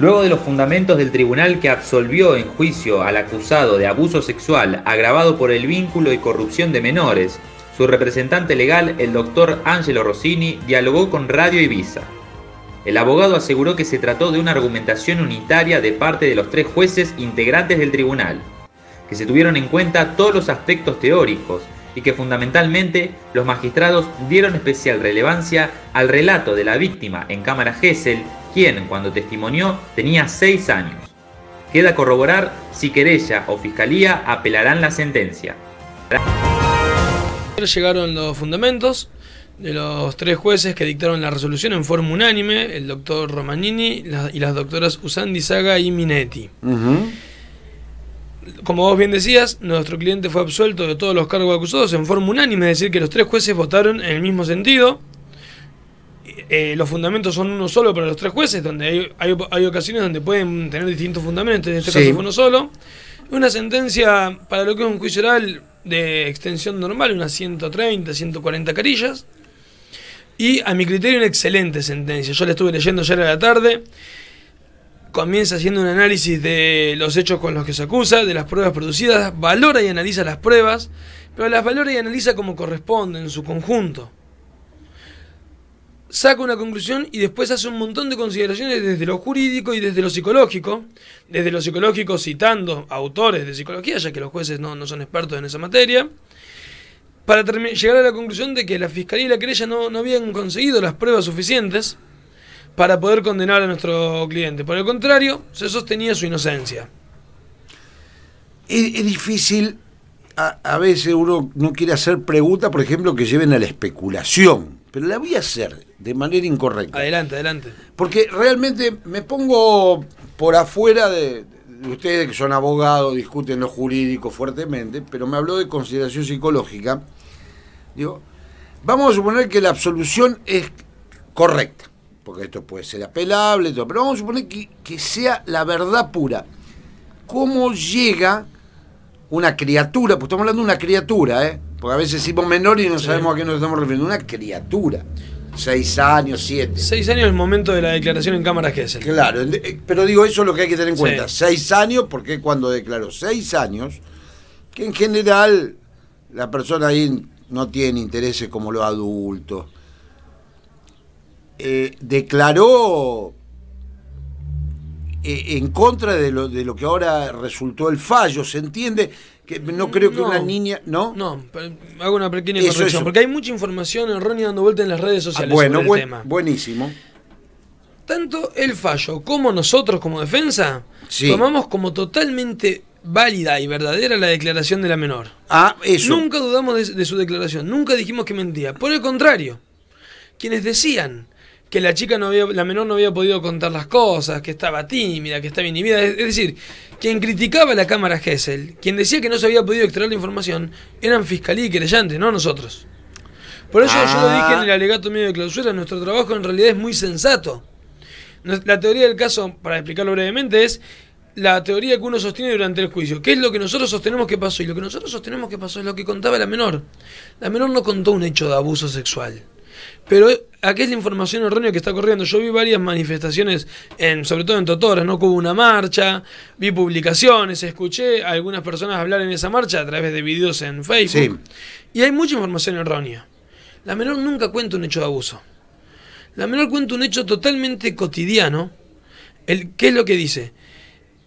Luego de los fundamentos del tribunal que absolvió en juicio al acusado de abuso sexual agravado por el vínculo y corrupción de menores, su representante legal, el doctor Angelo Rossini, dialogó con Radio Ibiza. El abogado aseguró que se trató de una argumentación unitaria de parte de los tres jueces integrantes del tribunal, que se tuvieron en cuenta todos los aspectos teóricos y que fundamentalmente los magistrados dieron especial relevancia al relato de la víctima en cámara Gesell quien, cuando testimonió, tenía seis años. Queda corroborar si querella o fiscalía apelarán la sentencia. Llegaron los fundamentos de los tres jueces que dictaron la resolución en forma unánime, el doctor Romanini y las doctoras Usandi Saga y Minetti. Como vos bien decías, nuestro cliente fue absuelto de todos los cargos acusados en forma unánime, es decir, que los tres jueces votaron en el mismo sentido. Eh, los fundamentos son uno solo para los tres jueces, donde hay, ocasiones donde pueden tener distintos fundamentos, en este caso fue uno solo. Una sentencia para lo que es un juicio oral de extensión normal, unas 130, 140 carillas. Y a mi criterio una excelente sentencia. Yo la estuve leyendo ayer a la tarde. Comienza haciendo un análisis de los hechos con los que se acusa, de las pruebas producidas, valora y analiza las pruebas, pero las valora y analiza como corresponde, en su conjunto saca una conclusión y después hace un montón de consideraciones desde lo jurídico y desde lo psicológico, desde lo psicológico citando autores de psicología, ya que los jueces no, son expertos en esa materia, para llegar a la conclusión de que la fiscalía y la querella no, habían conseguido las pruebas suficientes para poder condenar a nuestro cliente. Por el contrario, se sostenía su inocencia. Es, difícil, a, a veces uno no quiere hacer preguntas, por ejemplo, que lleven a la especulación pero la voy a hacer de manera incorrecta. Adelante, adelante. Porque realmente me pongo por afuera de, ustedes que son abogados, discuten lo jurídico fuertemente, pero me habló de consideración psicológica. Digo, vamos a suponer que la absolución es correcta, porque esto puede ser apelable, todo, pero vamos a suponer que, que sea la verdad pura. ¿Cómo llega una criatura, pues estamos hablando de una criatura, ¿eh? Porque a veces decimos menor y no sabemos a qué nos estamos refiriendo. Una criatura. Seis años, siete. Seis años es el momento de la declaración en cámaras que es. Claro, eh, pero digo, eso es lo que hay que tener en cuenta. Seis años, porque cuando declaró seis años, que en general la persona ahí no tiene intereses como los adultos. Eh, declaró eh, en contra de lo, de lo que ahora resultó el fallo, se entiende no creo que una niña. ¿No? No, hago una pequeña corrección. Porque hay mucha información errónea dando vuelta en las redes sociales. Ah, bueno, sobre tema. buenísimo. Tanto el fallo como nosotros como defensa tomamos como totalmente válida y verdadera la declaración de la menor. Ah, eso. Nunca dudamos de su declaración, nunca dijimos que mentía. Por el contrario, quienes decían que la chica no había, la menor no había podido contar las cosas, que estaba tímida, que estaba inhibida. Es, decir, quien criticaba la cámara Gesell, quien decía que no se había podido extraer la información, eran fiscalía y querellantes, no nosotros. Por eso yo lo dije en el ah. alegato medio de clausura, nuestro trabajo en realidad es muy sensato. La teoría del caso, para explicarlo brevemente, es la teoría que uno sostiene durante el juicio. ¿Qué es lo que nosotros sostenemos que pasó? Y lo que nosotros sostenemos que pasó es lo que contaba la menor. La menor no contó un hecho de abuso sexual. Pero acá es la información errónea que está corriendo. Yo vi varias manifestaciones, en, sobre todo en Totora, ¿no? Hubo una marcha, vi publicaciones, escuché a algunas personas hablar en esa marcha a través de videos en Facebook. Y hay mucha información errónea. La menor nunca cuenta un hecho de abuso. La menor cuenta un hecho totalmente cotidiano. El, ¿Qué es lo que dice?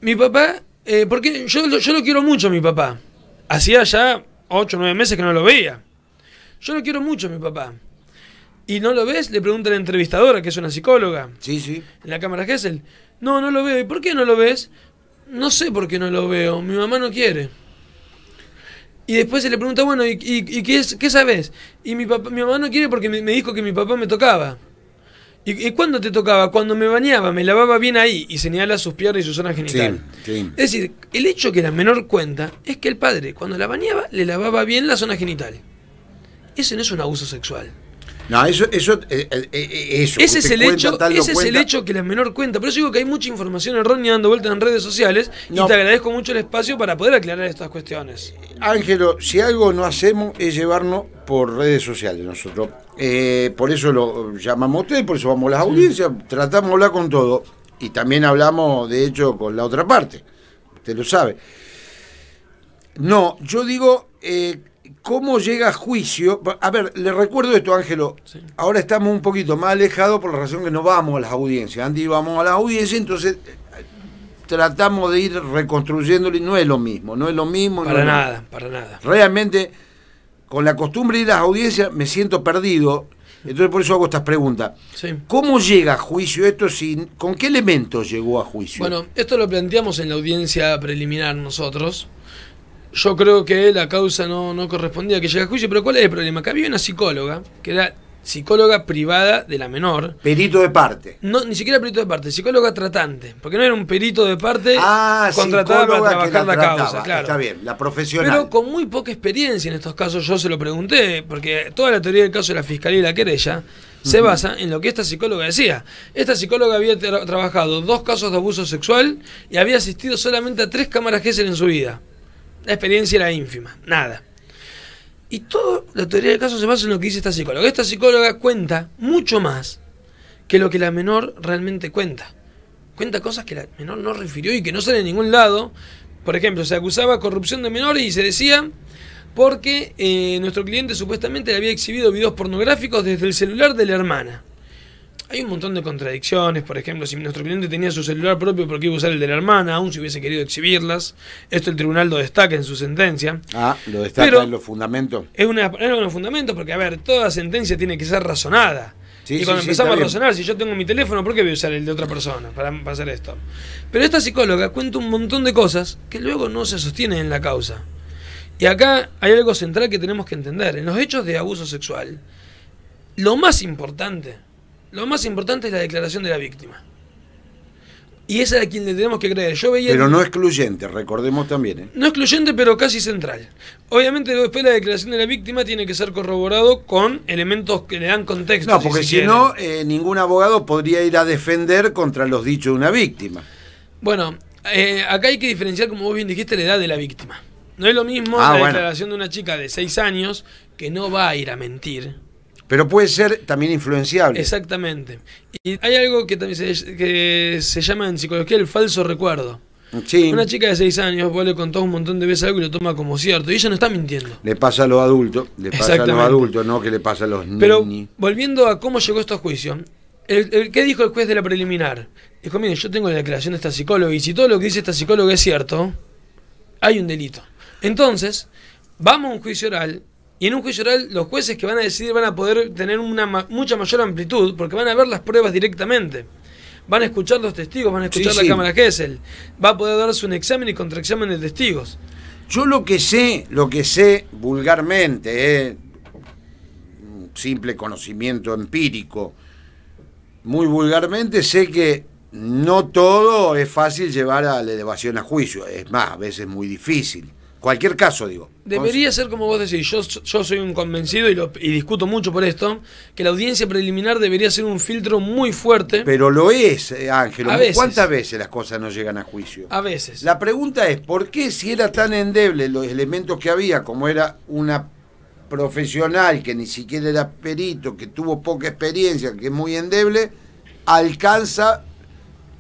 Mi papá, eh, porque yo, yo lo quiero mucho a mi papá. Hacía ya 8 o 9 meses que no lo veía. Yo lo quiero mucho a mi papá. ¿Y no lo ves? Le pregunta a la entrevistadora, que es una psicóloga. Sí, sí. En la cámara Gessel. No, no lo veo. ¿Y por qué no lo ves? No sé por qué no lo veo. Mi mamá no quiere. Y después se le pregunta, bueno, ¿y, qué, sabes? Y mi, papá, mi mamá no quiere porque me, dijo que mi papá me tocaba. ¿Y, cuándo te tocaba? Cuando me bañaba, me lavaba bien ahí y señala sus piernas y su zona genital. Sí, sí. Es decir, el hecho que la menor cuenta es que el padre, cuando la bañaba, le lavaba bien la zona genital. Ese no es un abuso sexual. No, eso, eso, eh, eh, eh, eso ese es el hecho, ese es el hecho que la menor cuenta. Pero eso digo que hay mucha información errónea dando vuelta en redes sociales y te agradezco mucho el espacio para poder aclarar estas cuestiones. Ángelo, si algo no hacemos es llevarnos por redes sociales nosotros. por eso lo llamamos a ustedes, por eso vamos a las audiencias, tratamos de hablar con todo. Y también hablamos, de hecho, con la otra parte. Usted lo sabe. No, yo digo ¿Cómo llega a juicio? A ver, le recuerdo esto, Ángelo. Ahora estamos un poquito más alejados por la razón que no vamos a las audiencias. Antes íbamos a las audiencias, entonces eh, tratamos de ir reconstruyéndolo y no es lo mismo, no es lo mismo. Para nada, para nada. Realmente, con la costumbre de ir a las audiencias, me siento perdido. Entonces por eso hago estas preguntas. ¿Cómo llega a juicio esto? Sin, ¿Con qué elementos llegó a juicio? Bueno, esto lo planteamos en la audiencia preliminar nosotros yo creo que la causa no, no correspondía que llega a juicio, pero ¿cuál es el problema? Que había una psicóloga, que era psicóloga privada de la menor. Perito de parte. No, ni siquiera perito de parte, psicóloga tratante. Porque no era un perito de parte ah, contratado para trabajar la, causa, Está bien, la profesional. Pero con muy poca experiencia en estos casos, yo se lo pregunté, porque toda la teoría del caso de la fiscalía y la querella se basa en lo que esta psicóloga decía. Esta psicóloga había trabajado dos casos de abuso sexual y había asistido solamente a tres cámaras Gesell en su vida. La experiencia era ínfima, nada. Y toda la teoría del caso se basa en lo que dice esta psicóloga. Esta psicóloga cuenta mucho más que lo que la menor realmente cuenta. Cuenta cosas que la menor no refirió y que no salen en ningún lado. Por ejemplo, se acusaba corrupción de menores y se decía porque eh, nuestro cliente supuestamente le había exhibido videos pornográficos desde el celular de la hermana. Hay un montón de contradicciones, por ejemplo, si nuestro cliente tenía su celular propio, ¿por qué iba a usar el de la hermana? Aún si hubiese querido exhibirlas. Esto el tribunal lo destaca en su sentencia. Ah, lo destaca en los fundamentos. Es una, de los fundamentos porque, a ver, toda sentencia tiene que ser razonada. y cuando empezamos a razonar, si yo tengo mi teléfono, ¿por qué voy a usar el de otra persona para, para hacer esto? Pero esta psicóloga cuenta un montón de cosas que luego no se sostienen en la causa. Y acá hay algo central que tenemos que entender. En los hechos de abuso sexual, lo más importante lo más importante es la declaración de la víctima. Y esa es a quien le tenemos que creer. Yo veía pero no excluyente, recordemos también. ¿eh? No excluyente, pero casi central. Obviamente después la declaración de la víctima tiene que ser corroborado con elementos que le dan contexto. No, porque si, no, eh, ningún abogado podría ir a defender contra los dichos de una víctima. Bueno, eh, acá hay que diferenciar, como vos bien dijiste, la edad de la víctima. No es lo mismo ah, la declaración de una chica de 6 años que no va a ir a mentir pero puede ser también influenciable. Exactamente. Y hay algo que también se, llama en psicología el falso recuerdo. Una chica de 6 años vuelve le todo un montón de veces algo y lo toma como cierto. Y ella no está mintiendo. Le pasa a los adultos. Le pasa a los adultos, no que le pasa a los niños. Pero volviendo a cómo llegó esto a juicio. ¿Qué dijo el juez de la preliminar? Dijo, mire, yo tengo la declaración de esta psicóloga y si todo lo que dice esta psicóloga es cierto, hay un delito. Entonces, vamos a un juicio oral y en un juicio oral los jueces que van a decidir van a poder tener una mucha mayor amplitud porque van a ver las pruebas directamente. Van a escuchar los testigos, van a escuchar la cámara Kessel. Va a poder darse un examen y contraexamen de testigos. Yo lo que sé, lo que sé vulgarmente, eh, un simple conocimiento empírico, muy vulgarmente sé que no todo es fácil llevar a la elevación a juicio. Es más, a veces muy difícil. Cualquier caso, digo. Debería ser como vos decís, yo, soy un convencido y, discuto mucho por esto, que la audiencia preliminar debería ser un filtro muy fuerte. Pero lo es, eh, Ángel. ¿Cuántas veces las cosas no llegan a juicio? A veces. La pregunta es, ¿por qué si era tan endeble los elementos que había, como era una profesional que ni siquiera era perito, que tuvo poca experiencia, que es muy endeble, alcanza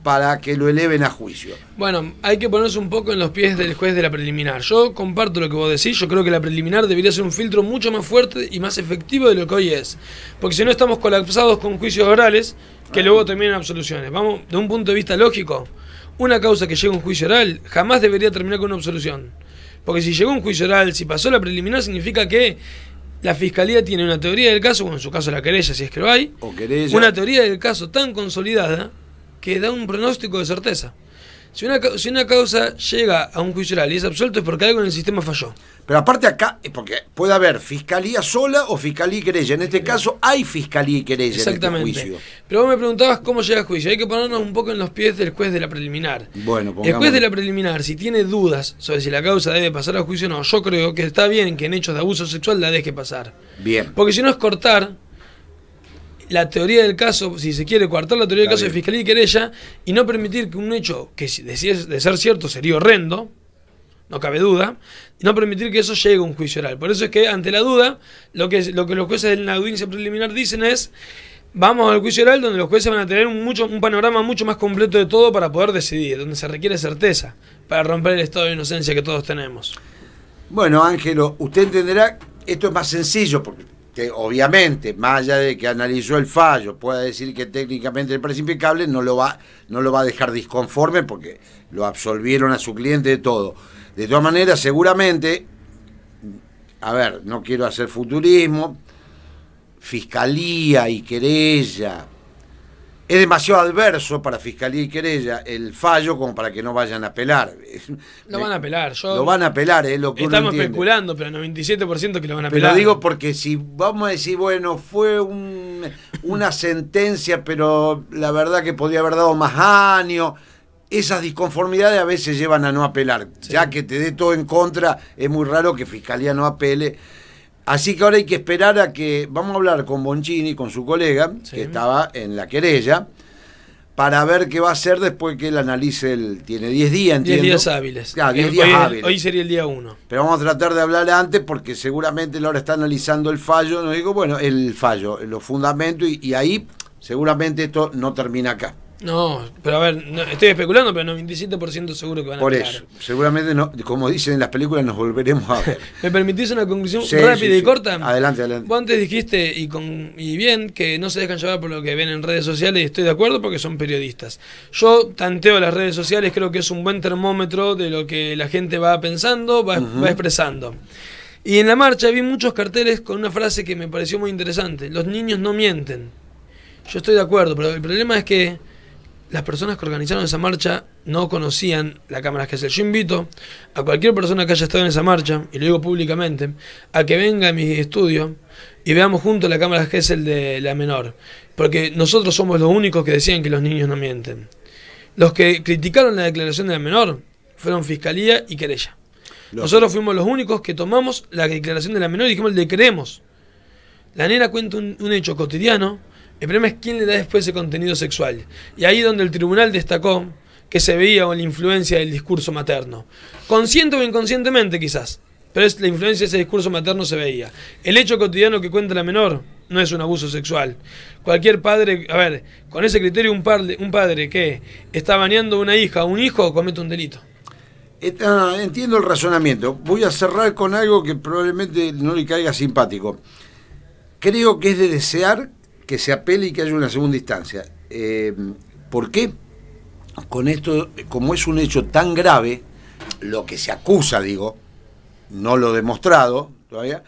para que lo eleven a juicio. Bueno, hay que ponerse un poco en los pies del juez de la preliminar. Yo comparto lo que vos decís, yo creo que la preliminar debería ser un filtro mucho más fuerte y más efectivo de lo que hoy es. Porque si no estamos colapsados con juicios orales que luego terminan absoluciones. Vamos, de un punto de vista lógico, una causa que llega a un juicio oral jamás debería terminar con una absolución. Porque si llegó a un juicio oral, si pasó la preliminar, significa que la fiscalía tiene una teoría del caso, o en su caso la querella, si es que lo hay, una teoría del caso tan consolidada que da un pronóstico de certeza. Si una, causa llega a un juicio oral y es absuelto es porque algo en el sistema falló. Pero aparte acá, eh, porque puede haber fiscalía sola o fiscalía y querella. En este caso hay fiscalía y querella Exactamente. en este juicio. Pero vos me preguntabas cómo llega a juicio. Hay que ponernos un poco en los pies del juez de la preliminar. Bueno, El juez de la preliminar, si tiene dudas sobre si la causa debe pasar a juicio o no, yo creo que está bien que en hechos de abuso sexual la deje pasar. Bien. Porque si no es cortar la teoría del caso, si se quiere coartar la teoría del caso de fiscalía y querella, y no permitir que un hecho que de ser cierto sería horrendo, no cabe duda, y no permitir que eso llegue a un juicio oral. Por eso es que ante la duda, lo que, lo que los jueces en la audiencia preliminar dicen es, vamos al juicio oral donde los jueces van a tener un, mucho, un panorama mucho más completo de todo para poder decidir, donde se requiere certeza, para romper el estado de inocencia que todos tenemos. Bueno, Ángelo, usted entenderá, esto es más sencillo, porque que obviamente, más allá de que analizó el fallo, pueda decir que técnicamente el parece impecable, no lo va, no lo va a dejar disconforme porque lo absolvieron a su cliente de todo. De todas maneras, seguramente, a ver, no quiero hacer futurismo, fiscalía y querella es demasiado adverso para Fiscalía y Querella el fallo como para que no vayan a apelar. No van a apelar, yo. Lo van a apelar, es lo que Estamos especulando, pero el 97% que lo van a apelar. Pero digo porque si vamos a decir, bueno, fue una sentencia, pero la verdad que podía haber dado más años. Esas disconformidades a veces llevan a no apelar. Ya que te dé todo en contra, es muy raro que Fiscalía no apele. Así que ahora hay que esperar a que vamos a hablar con Bonchini, con su colega, que estaba en la querella, para ver qué va a hacer después que él analice el. Tiene 10 días, entiendo. 10 días hábiles. 10 eh, días hoy, hábiles. Hoy sería el día 1. Pero vamos a tratar de hablar antes porque seguramente ahora está analizando el fallo, no digo, bueno, el fallo, los fundamentos, y ahí seguramente esto no termina acá. No, pero a ver, estoy especulando, pero 97% seguro que van a Por eso, seguramente, no, como dicen en las películas, nos volveremos a ver. ¿Me permitís una conclusión rápida y corta? Adelante, adelante. Vos antes dijiste, y, con, y bien, que no se dejan llevar por lo que ven en redes sociales, y estoy de acuerdo porque son periodistas. Yo tanteo las redes sociales, creo que es un buen termómetro de lo que la gente va pensando, va expresando. Y en la marcha vi muchos carteles con una frase que me pareció muy interesante. Los niños no mienten. Yo estoy de acuerdo, pero el problema es que las personas que organizaron esa marcha no conocían la Cámara Gesell. Yo invito a cualquier persona que haya estado en esa marcha, y lo digo públicamente, a que venga a mi estudio y veamos juntos la Cámara Gesell de la menor. Porque nosotros somos los únicos que decían que los niños no mienten. Los que criticaron la declaración de la menor fueron Fiscalía y Querella. Nosotros fuimos los únicos que tomamos la declaración de la menor y dijimos, le creemos. La nena cuenta un hecho cotidiano el problema es quién le da después ese contenido sexual. Y ahí donde el tribunal destacó que se veía la influencia del discurso materno. Consciente o inconscientemente quizás, pero la influencia de ese discurso materno se veía. El hecho cotidiano que cuenta la menor no es un abuso sexual. Cualquier padre, a ver, con ese criterio un, padre que está bañando a una hija o un hijo comete un delito. entiendo el razonamiento. Voy a cerrar con algo que probablemente no le caiga simpático. Creo que es de desear que se apele y que haya una segunda instancia. Eh, ¿Por qué? Con esto, como es un hecho tan grave, lo que se acusa, digo, no lo demostrado todavía,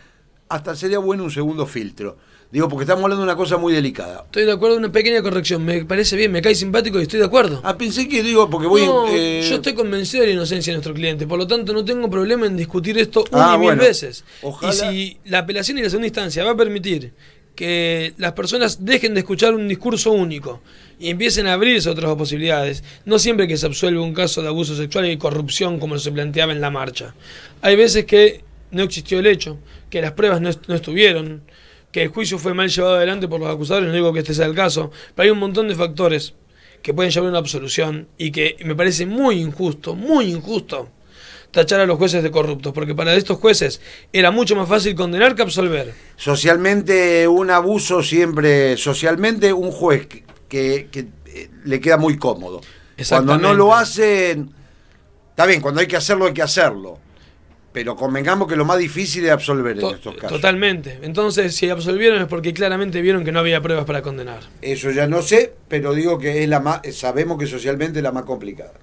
hasta sería bueno un segundo filtro. Digo, porque estamos hablando de una cosa muy delicada. Estoy de acuerdo, una pequeña corrección. Me parece bien, me cae simpático y estoy de acuerdo. Ah, pensé que digo, porque voy. No, eh, Yo estoy convencido de la inocencia de nuestro cliente, por lo tanto no tengo problema en discutir esto una ah, y mil veces. Y si la apelación y la segunda instancia va a permitir que las personas dejen de escuchar un discurso único y empiecen a abrirse otras posibilidades. No siempre que se absuelve un caso de abuso sexual y corrupción como se planteaba en la marcha. Hay veces que no existió el hecho, que las pruebas no, no estuvieron, que el juicio fue mal llevado adelante por los acusadores, no digo que este sea el caso, pero hay un montón de factores que pueden llevar a una absolución y que me parece muy injusto, muy injusto tachar a los jueces de corruptos, porque para estos jueces era mucho más fácil condenar que absolver. Socialmente un abuso siempre, socialmente un juez que, eh, le queda muy cómodo. Cuando no lo hacen, está bien, cuando hay que hacerlo hay que hacerlo. Pero convengamos que lo más difícil es absolver en estos casos. Totalmente. Entonces, si absolvieron es porque claramente vieron que no había pruebas para condenar. Eso ya no sé, pero digo que es la más, sabemos que socialmente es la más complicada.